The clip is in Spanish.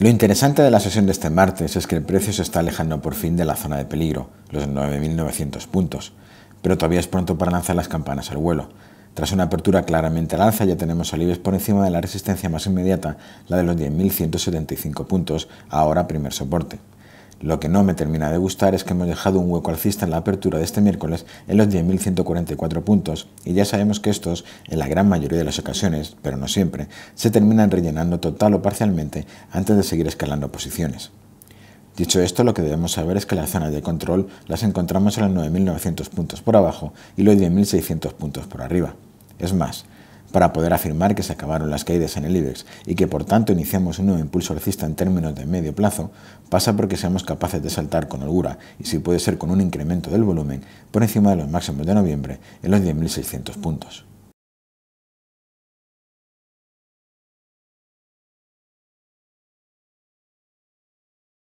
Lo interesante de la sesión de este martes es que el precio se está alejando por fin de la zona de peligro, los 9.900 puntos, pero todavía es pronto para lanzar las campanas al vuelo. Tras una apertura claramente al ya tenemos al por encima de la resistencia más inmediata, la de los 10.175 puntos, ahora primer soporte. Lo que no me termina de gustar es que hemos dejado un hueco alcista en la apertura de este miércoles en los 10.144 puntos y ya sabemos que estos, en la gran mayoría de las ocasiones, pero no siempre, se terminan rellenando total o parcialmente antes de seguir escalando posiciones. Dicho esto, lo que debemos saber es que las zonas de control las encontramos en los 9.900 puntos por abajo y los 10.600 puntos por arriba. Es más, para poder afirmar que se acabaron las caídas en el IBEX y que por tanto iniciamos un nuevo impulso alcista en términos de medio plazo, pasa porque seamos capaces de saltar con holgura y si puede ser con un incremento del volumen por encima de los máximos de noviembre en los 10.600 puntos.